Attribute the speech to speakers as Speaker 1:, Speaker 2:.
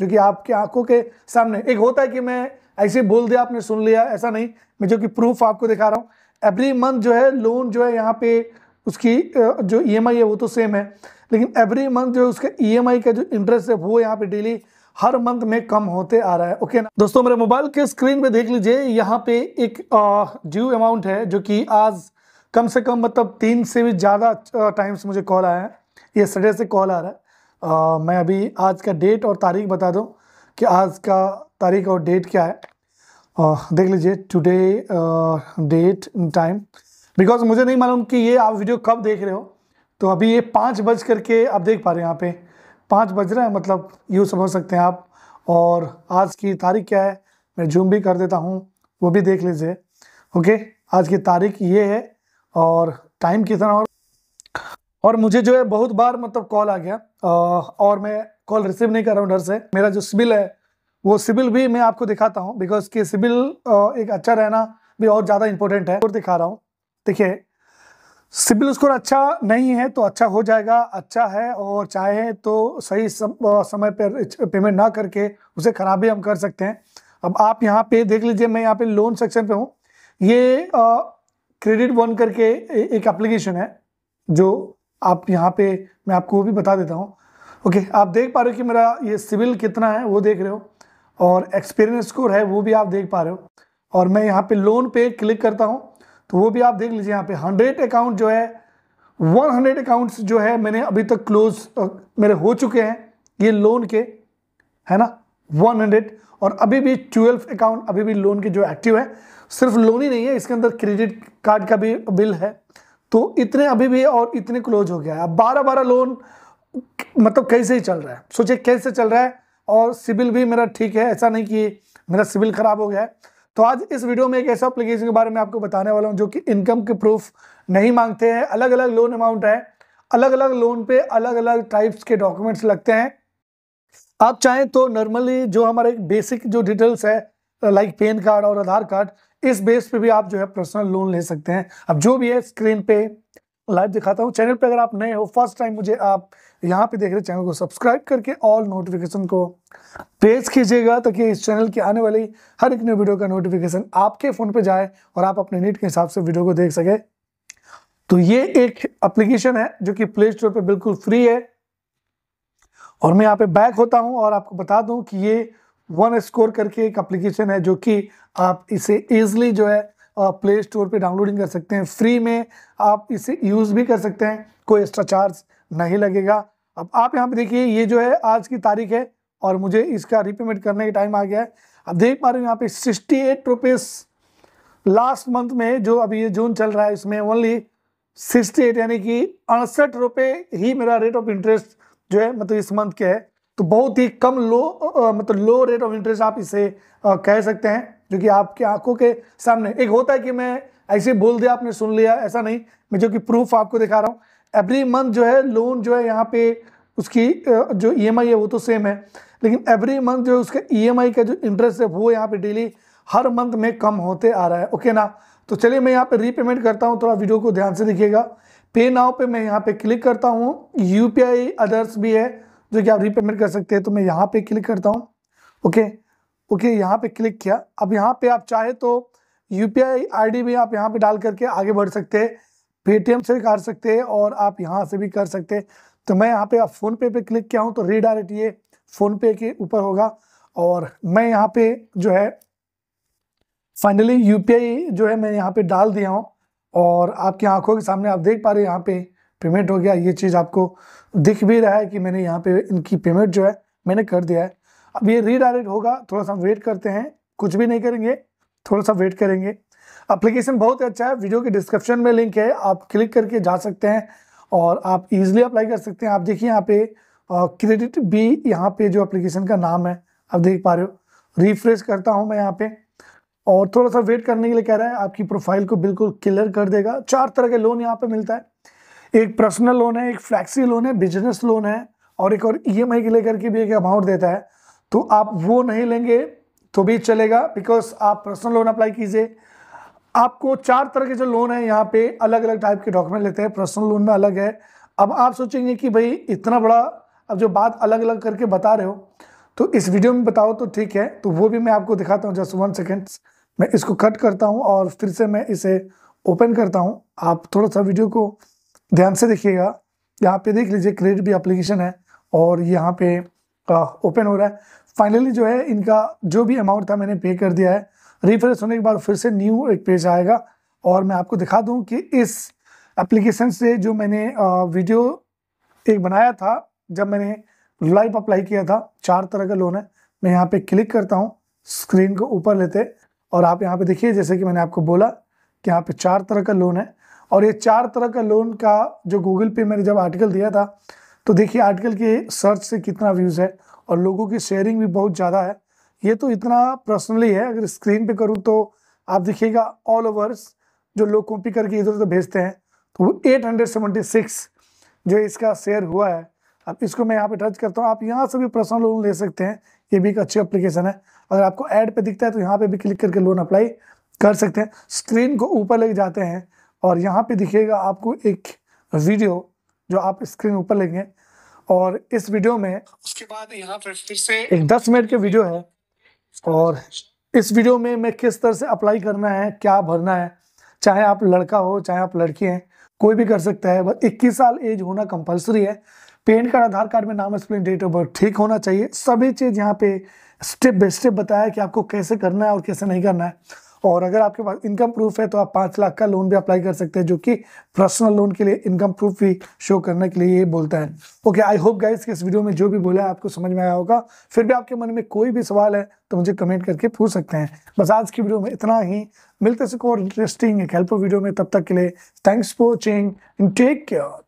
Speaker 1: जो कि आपकी आंखों के सामने एक होता है कि मैं ऐसे बोल दिया आपने सुन लिया ऐसा नहीं मैं जो कि प्रूफ आपको दिखा रहा हूँ एवरी मंथ जो है लोन जो है यहाँ पे उसकी जो ई e है वो तो सेम है लेकिन एवरी मंथ जो उसका ई e का जो इंटरेस्ट है वो यहाँ पे डेली हर मंथ में कम होते आ रहा है ओके ना दोस्तों मेरे मोबाइल के स्क्रीन पे देख लीजिए यहाँ पे एक ड्यू अमाउंट है जो कि आज कम से कम मतलब तीन से भी ज़्यादा टाइम्स मुझे कॉल आया है ये सडे से कॉल आ रहा है आ, मैं अभी आज का डेट और तारीख बता दूँ कि आज का तारीख और डेट क्या है आ, देख लीजिए टुडे डेट टाइम बिकॉज मुझे नहीं मालूम कि ये आप वीडियो कब देख रहे हो तो अभी ये पाँच बज करके आप देख पा रहे हैं यहाँ पे पाँच बज रहे हैं मतलब यू समझ सकते हैं आप और आज की तारीख क्या है मैं जूम भी कर देता हूँ वो भी देख लीजिए ओके आज की तारीख ये है और टाइम कितना और और मुझे जो है बहुत बार मतलब कॉल आ गया और मैं कॉल रिसीव नहीं कर रहा हूँ डर से मेरा जो सिबिल है वो सिबिल भी मैं आपको दिखाता हूँ बिकॉज कि सिबिल एक अच्छा रहना भी और ज़्यादा इंपॉर्टेंट है और दिखा रहा हूँ देखिए सिबिल स्कोर अच्छा नहीं है तो अच्छा हो जाएगा अच्छा है और चाहे तो सही सम, समय पर पेमेंट ना करके उसे ख़राब भी हम कर सकते हैं अब आप यहाँ पे देख लीजिए मैं यहाँ पे लोन सेक्शन पे हूँ ये क्रेडिट वन करके एक एप्लीकेशन है जो आप यहाँ पे मैं आपको वो भी बता देता हूँ ओके आप देख पा रहे हो कि मेरा ये सिविल कितना है वो देख रहे हो और एक्सपीरियंस स्कोर है वो भी आप देख पा रहे हो और मैं यहाँ पे लोन पे क्लिक करता हूँ तो वो भी आप देख लीजिए यहाँ पे हंड्रेड अकाउंट जो है वन हंड्रेड अकाउंट जो है मैंने अभी तक क्लोज मेरे हो चुके हैं ये लोन के है ना वन हंड्रेड और अभी भी ट्वेल्व अकाउंट अभी भी लोन के जो एक्टिव है सिर्फ लोन ही नहीं है इसके अंदर क्रेडिट कार्ड का भी बिल है तो इतने अभी भी और इतने क्लोज हो गया है अब बारह बारह लोन मतलब कैसे ही चल रहा है सोचिए कैसे चल रहा है और सिविल भी मेरा ठीक है ऐसा नहीं कि मेरा सिविल ख़राब हो गया है तो आज इस वीडियो में एक ऐसा अप्लीकेशन के बारे में आपको बताने वाला हूँ जो कि इनकम के प्रूफ नहीं मांगते हैं अलग अलग लोन अमाउंट है अलग अलग लोन पे अलग अलग टाइप्स के डॉक्यूमेंट्स लगते हैं आप चाहें तो नॉर्मली जो हमारा एक बेसिक जो डिटेल्स है लाइक पेन कार्ड और आधार कार्ड इस बेस पे भी आप जो है पर्सनल लोन ले सकते हैं अब जो भी है स्क्रीन पे लाइव दिखाता हूँ चैनल पे अगर आप नए हो फर्स्ट टाइम मुझे आप यहाँ पे देख रहे चैनल को सब्सक्राइब करके ऑल नोटिफिकेशन को प्रेस कीजिएगा ताकि इस चैनल की आने वाली हर एक न्यू वीडियो का नोटिफिकेशन आपके फ़ोन पे जाए और आप अपने नीट के हिसाब से वीडियो को देख सके तो ये एक एप्लीकेशन है जो कि प्ले स्टोर पर बिल्कुल फ्री है और मैं यहाँ पे बैक होता हूँ और आपको बता दूं कि ये वन स्कोर करके एक एप्लीकेशन है जो कि आप इसे ईजिली जो है प्ले स्टोर पे डाउनलोडिंग कर सकते हैं फ्री में आप इसे यूज़ भी कर सकते हैं कोई एक्स्ट्रा चार्ज नहीं लगेगा अब आप यहाँ पे देखिए ये जो है आज की तारीख है और मुझे इसका रिपेमेंट करने का टाइम आ गया है अब देख पा रहे हो यहाँ पे sixty eight rupees last month में जो अभी ये जून चल रहा है इसमें ओनली सिक्सटी एट यानी कि अड़सठ रुपये ही मेरा रेट ऑफ इंटरेस्ट जो है मतलब इस मंथ के है तो बहुत ही कम लो मतलब लो रेट ऑफ इंटरेस्ट आप इसे कह सकते हैं जो कि आपकी आंखों के सामने एक होता है कि मैं ऐसे बोल दिया आपने सुन लिया ऐसा नहीं मैं जो कि प्रूफ आपको दिखा रहा हूँ एवरी मंथ जो है लोन जो है यहाँ पे उसकी जो ई e है वो तो सेम है लेकिन एवरी मंथ जो है उसका ई e का जो इंटरेस्ट है वो यहाँ पे डेली हर मंथ में कम होते आ रहा है ओके ना तो चलिए मैं यहाँ पे रीपेमेंट करता हूँ थोड़ा वीडियो को ध्यान से दिखेगा पे नाव पे मैं यहाँ पे क्लिक करता हूँ यू अदर्स भी है जो तो कि आप रीपेमेंट कर सकते हैं तो मैं यहाँ पे क्लिक करता हूँ ओके ओके यहाँ पे क्लिक किया अब यहाँ पे आप चाहे तो यू पी भी आप यहाँ पे डाल करके आगे बढ़ सकते हैं पेटीएम से कर सकते हैं और आप यहाँ से भी कर सकते हैं तो मैं यहाँ पे आप फ़ोनपे पे क्लिक किया हूँ तो रीडायरेक्ट ये फ़ोनपे के ऊपर होगा और मैं यहाँ पे जो है फाइनली यू जो है मैं यहाँ पे डाल दिया हूँ और आपकी आंखों के सामने आप देख पा रहे हो यहाँ पे पेमेंट हो गया ये चीज़ आपको दिख भी रहा है कि मैंने यहाँ पे इनकी पेमेंट जो है मैंने कर दिया है अब ये रीडायरेक्ट होगा थोड़ा सा वेट करते हैं कुछ भी नहीं करेंगे थोड़ा सा वेट करेंगे अप्लीकेशन बहुत अच्छा है वीडियो के डिस्क्रिप्शन में लिंक है आप क्लिक करके जा सकते हैं और आप इजिली अप्लाई कर सकते हैं आप देखिए यहाँ पे क्रेडिट भी यहाँ पे जो अप्लीकेशन का नाम है आप देख पा रहे हो रिफ्रेश करता हूँ मैं यहाँ पे और थोड़ा सा वेट करने के लिए कह रहा है आपकी प्रोफाइल को बिल्कुल क्लियर कर देगा चार तरह के लोन यहाँ पे मिलता है एक पर्सनल लोन है एक फ्लैक्सी लोन है बिजनेस लोन है और एक और ई e के लेकर के भी एक अमाउंट देता है तो आप वो नहीं लेंगे तो भी चलेगा बिकॉज आप पर्सनल लोन अप्लाई कीजिए आपको चार तरह के जो लोन है यहाँ पे अलग अलग टाइप के डॉक्यूमेंट लेते हैं पर्सनल लोन में अलग है अब आप सोचेंगे कि भाई इतना बड़ा अब जो बात अलग अलग करके बता रहे हो तो इस वीडियो में बताओ तो ठीक है तो वो भी मैं आपको दिखाता हूँ जस्ट वन सेकेंड्स मैं इसको कट करता हूँ और फिर से मैं इसे ओपन करता हूँ आप थोड़ा सा वीडियो को ध्यान से देखिएगा यहाँ पे देख लीजिए क्रेडिट भी एप्लीकेशन है और यहाँ पे ओपन हो रहा है फाइनली जो है इनका जो भी अमाउंट था मैंने पे कर दिया है रिफ्रेश होने के बाद फिर से न्यू एक पेज आएगा और मैं आपको दिखा दूँ कि इस एप्लीकेशन से जो मैंने वीडियो एक बनाया था जब मैंने लाइव अप्लाई किया था चार तरह का लोन है मैं यहाँ पे क्लिक करता हूँ स्क्रीन को ऊपर लेते और आप यहाँ पे देखिए जैसे कि मैंने आपको बोला कि यहाँ पे चार तरह का लोन है और ये चार तरह का लोन का जो गूगल पे मैंने जब आर्टिकल दिया था तो देखिए आर्टिकल के सर्च से कितना व्यूज़ है और लोगों की शेयरिंग भी बहुत ज़्यादा है ये तो इतना पर्सनली है अगर स्क्रीन पे करूँ तो आप देखिएगा ऑल ओवर्स जो लोग कॉपी करके इधर उधर भेजते हैं तो वो एट हंड्रेड सेवेंटी सिक्स जो इसका शेयर हुआ है अब इसको मैं यहाँ पे टच करता हूँ आप यहाँ से भी पर्सनल लोन ले सकते हैं ये भी एक अच्छी अप्लीकेशन है अगर आपको ऐड पे दिखता है तो यहाँ पे भी क्लिक करके लोन अप्लाई कर सकते हैं स्क्रीन को ऊपर लग जाते हैं और यहाँ पे दिखेगा आपको एक वीडियो जो आप स्क्रीन ऊपर लेंगे और इस वीडियो में उसके बाद यहाँ पर फिर से एक दस मिनट के वीडियो है और इस वीडियो में मैं किस तरह से अप्लाई करना है क्या भरना है चाहे आप लड़का हो चाहे आप लड़की हैं कोई भी कर सकता है बस इक्कीस साल एज होना कंपलसरी है पेन कार्ड आधार कार्ड में नाम एक्सप्लेन डेट ऑफ बर्थ ठीक होना चाहिए सभी चीज़ यहाँ पे स्टेप बाई स्टेप बताया कि आपको कैसे करना है और कैसे नहीं करना है और अगर आपके पास इनकम प्रूफ है तो आप पाँच लाख का लोन भी अप्लाई कर सकते हैं जो कि पर्सनल लोन के लिए इनकम प्रूफ भी शो करने के लिए ये बोलता है ओके आई होप गाइस कि इस वीडियो में जो भी बोला है आपको समझ में आया होगा फिर भी आपके मन में कोई भी सवाल है तो मुझे कमेंट करके पूछ सकते हैं बस आज की वीडियो में इतना ही मिलते सको और इंटरेस्टिंग एक हेल्पफुल वीडियो में तब तक के लिए thanks for watching and take care